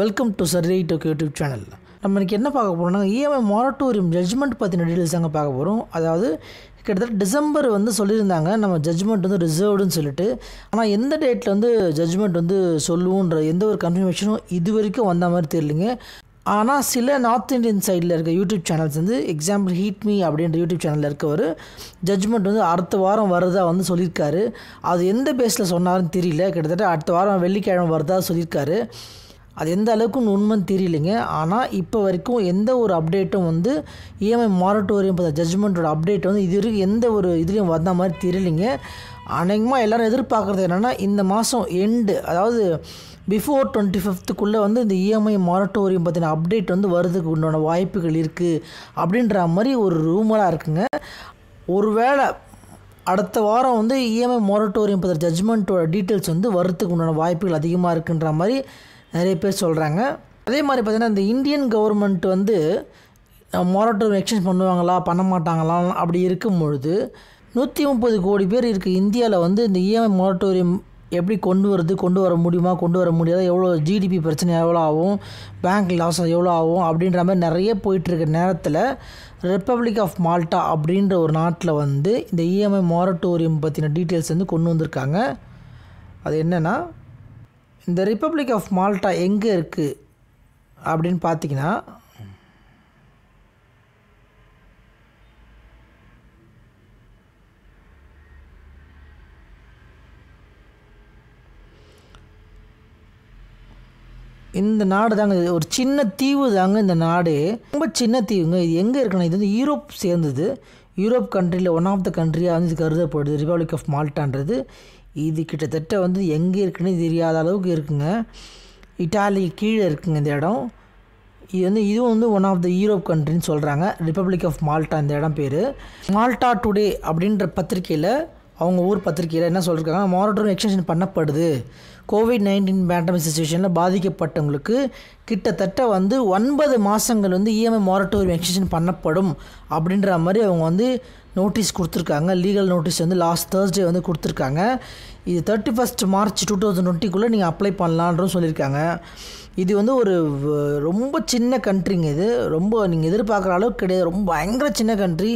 welcome to சர்ரி டோக் YouTube channel நம்ம இன்றைக்கி என்ன பார்க்க போகிறோம்னா இஎம்ஐ மொரட்டோரியம் ஜட்ஜ்மெண்ட் பற்றின டீட்டெயில்ஸ் தாங்க பார்க்க போகிறோம் அதாவது கிட்டத்தட்ட டிசம்பர் வந்து சொல்லியிருந்தாங்க நம்ம ஜட்ஜ்மெண்ட் வந்து ரிசர்வ்டுன்னு சொல்லிட்டு ஆனால் எந்த டேட்டில் வந்து ஜட்ஜ்மெண்ட் வந்து சொல்லுவோன்ற எந்த ஒரு கன்ஃபர்மேஷனும் இது வரைக்கும் வந்த மாதிரி தெரியலிங்க ஆனால் சில நார்த் இந்தியன் சைடில் இருக்க யூடியூப் சேனல்ஸ் வந்து எக்ஸாம்பிள் ஹீட் மீ அப்படின்ற யூடியூப் சேனலில் இருக்கவர் ஜட்ஜ்மெண்ட் வந்து அடுத்த வாரம் வருதா வந்து சொல்லியிருக்காரு அது எந்த பேஸில் சொன்னாருன்னு தெரியல கிட்டத்தட்ட அடுத்த வாரம் வெள்ளிக்கிழமை வருதா சொல்லியிருக்காரு அது எந்த அளவுக்குன்னு உண்மைன்னு தெரியலைங்க ஆனால் இப்போ வரைக்கும் எந்த ஒரு அப்டேட்டும் வந்து இஎம்ஐ மாரட்டோரியம் பார்த்த ஜட்ஜ்மெண்ட்டோட அப்டேட் வந்து இது வரைக்கும் எந்த ஒரு இதுலேயும் வந்த மாதிரி தெரியலைங்க அநேகமாக எல்லோரும் எதிர்பார்க்குறது என்னென்னா இந்த மாதம் எண்டு அதாவது பிஃபோர் டுவெண்ட்டி ஃபிஃப்த்துக்குள்ளே வந்து இந்த இஎம்ஐ மாரட்டோரியம் பற்றின அப்டேட் வந்து வர்றதுக்கு உண்டான வாய்ப்புகள் இருக்குது அப்படின்ற மாதிரி ஒரு ரூமராக இருக்குங்க ஒருவேளை அடுத்த வாரம் வந்து இஎம்ஐ மொரட்டோரியம் பற்றின ஜட்ஜ்மெண்ட்டோட டீட்டெயில்ஸ் வந்து வரத்துக்கு உண்டான வாய்ப்புகள் அதிகமாக இருக்குன்ற மாதிரி நிறைய பேர் சொல்கிறாங்க அதே மாதிரி பார்த்திங்கன்னா இந்த இந்தியன் கவர்மெண்ட் வந்து மொரட்டோரியம் எக்ஸ்சேஞ்ச் பண்ணுவாங்களா பண்ண மாட்டாங்களா அப்படி இருக்கும்பொழுது நூற்றி முப்பது கோடி பேர் இருக்க இந்தியாவில் வந்து இந்த இஎம்ஐ e மொரட்டோரியம் எப்படி கொண்டு வருது கொண்டு வர முடியுமா கொண்டு வர முடியாது எவ்வளோ ஜிடிபி பிரச்சனை எவ்வளோ ஆகும் பேங்க் லாஸ் எவ்வளோ ஆகும் அப்படின்ற மாதிரி நிறைய போயிட்டுருக்க நேரத்தில் ரிப்பப்ளிக் ஆஃப் மால்டா அப்படின்ற ஒரு நாட்டில் வந்து இந்த இஎம்ஐ மொரட்டோரியம் பற்றின டீட்டெயில்ஸ் வந்து கொண்டு வந்திருக்காங்க அது என்னென்னா இந்த ரிப்பப்ளிக் ஆஃப் மால்டா எங்கே இருக்குது அப்படின்னு பார்த்தீங்கன்னா இந்த நாடு தாங்க ஒரு சின்ன தீவு தாங்க இந்த நாடு ரொம்ப சின்ன தீவுங்க இது எங்கே இருக்குன்னா இது வந்து யூரோப் சேர்ந்தது யூரோப் கண்ட்ரியில் ஒன் ஆஃப் த கண்ட்ரியாக வந்து இது கருதப்படுது ரிப்பப்ளிக் ஆஃப் மால்ட்டான்றது இது கிட்டத்தட்ட வந்து எங்கே இருக்குன்னு தெரியாத அளவுக்கு இருக்குங்க இட்டாலி கீழே இருக்குங்க இந்த இடம் இது வந்து இதுவும் வந்து ஒன் ஆஃப் த யூரோப் கண்ட்ரின்னு சொல்கிறாங்க ரிப்பப்ளிக் ஆஃப் மால்டா இந்த இடம் பேர் மால்டா டுடே அப்படின்ற பத்திரிக்கையில் அவங்க ஊர் பத்திரிக்கையில் என்ன சொல்கிறாங்க மாரட்டோரியம் எக்ஸ்டென்ஷன் பண்ணப்படுது கோவிட் நைன்டீன் பேண்டமிக் சுச்சுவேஷனில் பாதிக்கப்பட்டவங்களுக்கு கிட்டத்தட்ட வந்து ஒன்பது மாதங்கள் வந்து இஎம்ஐ மாரட்டோரியம் எக்ஸ்டென்ஷன் பண்ணப்படும் அப்படின்ற மாதிரி அவங்க வந்து நோட்டீஸ் கொடுத்துருக்காங்க லீகல் நோட்டீஸ் வந்து லாஸ்ட் தேர்ஸ்டே வந்து கொடுத்துருக்காங்க இது thirty first March two thousand டுவெண்ட்டிக்குள்ளே நீங்கள் அப்ளை பண்ணலான்றும் சொல்லியிருக்காங்க இது வந்து ஒரு ரொம்ப சின்ன கண்ட்ரிங்க இது ரொம்ப நீங்கள் எதிர்பார்க்குற அளவுக்கு கிடையாது ரொம்ப பயங்கர சின்ன கண்ட்ரி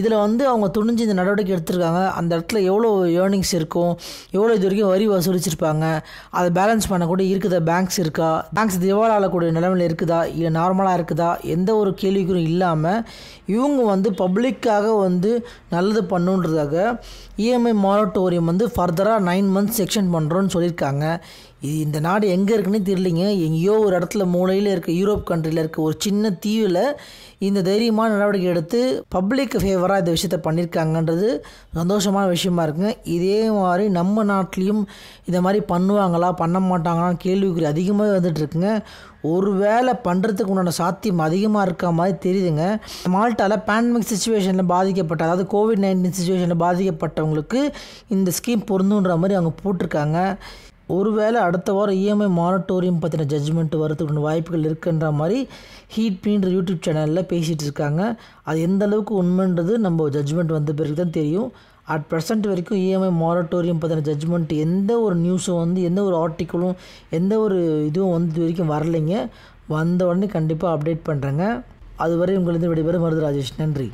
இதில் வந்து அவங்க துணிஞ்சு இந்த நடவடிக்கை எடுத்திருக்காங்க அந்த இடத்துல எவ்வளோ ஏர்னிங்ஸ் இருக்கும் எவ்வளோ இது வரைக்கும் வரி வசூலிச்சிருப்பாங்க அதை பேலன்ஸ் பண்ணக்கூடிய இருக்குதா பேங்க்ஸ் இருக்கா பேங்க்ஸ் திவாலா ஆளக்கூடிய நிலமையில் இருக்குதா இல்லை நார்மலாக இருக்குதா எந்த ஒரு கேள்விக்கும் இல்லாமல் இவங்க வந்து பப்ளிக்காக வந்து நல்லது பண்ணுன்றதாக இஎம்ஐ e மாரட்டோரியம் வந்து ஃபர்தராக நைன் மந்த்ஸ் எக்ஸ்டெண்ட் பண்ணுறோன்னு சொல்லியிருக்காங்க இது இந்த நாடு எங்கே இருக்குன்னு தெரியலிங்க எங்கேயோ ஒரு இடத்துல மூலையில் இருக்க யூரோப் கண்ட்ரியில் இருக்க ஒரு சின்ன தீவில் இந்த தைரியமான நடவடிக்கை எடுத்து பப்ளிக் ஃபேவராக இந்த விஷயத்த பண்ணியிருக்காங்கன்றது சந்தோஷமான விஷயமா இருக்குங்க இதே மாதிரி நம்ம நாட்டிலையும் இதை மாதிரி பண்ணுவாங்களா பண்ண மாட்டாங்களான்னு கேள்விக்குறி அதிகமாக இருக்குங்க ஒரு வேலை பண்ணுறதுக்கு உண்டான சாத்தியம் அதிகமாக இருக்க மாதிரி தெரியுதுங்க மால்ட்டாவில் பேண்டமிக் சுச்சுவேஷனில் பாதிக்கப்பட்ட அதாவது கோவிட் நைன்டீன் சுச்சுவேஷனில் பாதிக்கப்பட்டவங்களுக்கு இந்த ஸ்கீம் பொருந்துன்ற மாதிரி அவங்க போட்டிருக்காங்க ஒருவேளை அடுத்த வாரம் இஎம்ஐ மானிட்டோரியம் பற்றின ஜட்ஜ்மெண்ட் வரதுக்குன்னு வாய்ப்புகள் இருக்குன்ற மாதிரி ஹீட்பின்ற யூடியூப் சேனலில் பேசிகிட்டு இருக்காங்க அது எந்த அளவுக்கு உண்மைன்றது நம்ம ஜட்ஜ்மெண்ட் வந்த பிறகு தான் தெரியும் அட் ப்ரெசண்ட் வரைக்கும் இஎம்ஐ மாரட்டோரியம் பற்றின ஜட்ஜ்மெண்ட் எந்த ஒரு நியூஸும் வந்து எந்த ஒரு ஆர்டிக்கலும் எந்த ஒரு இதுவும் வந்து இது வரைக்கும் வரலைங்க வந்த உடனே கண்டிப்பாக அப்டேட் பண்ணுறேங்க அதுவரை உங்களுக்கு விடைபெறும் மருது ராஜேஷ் நன்றி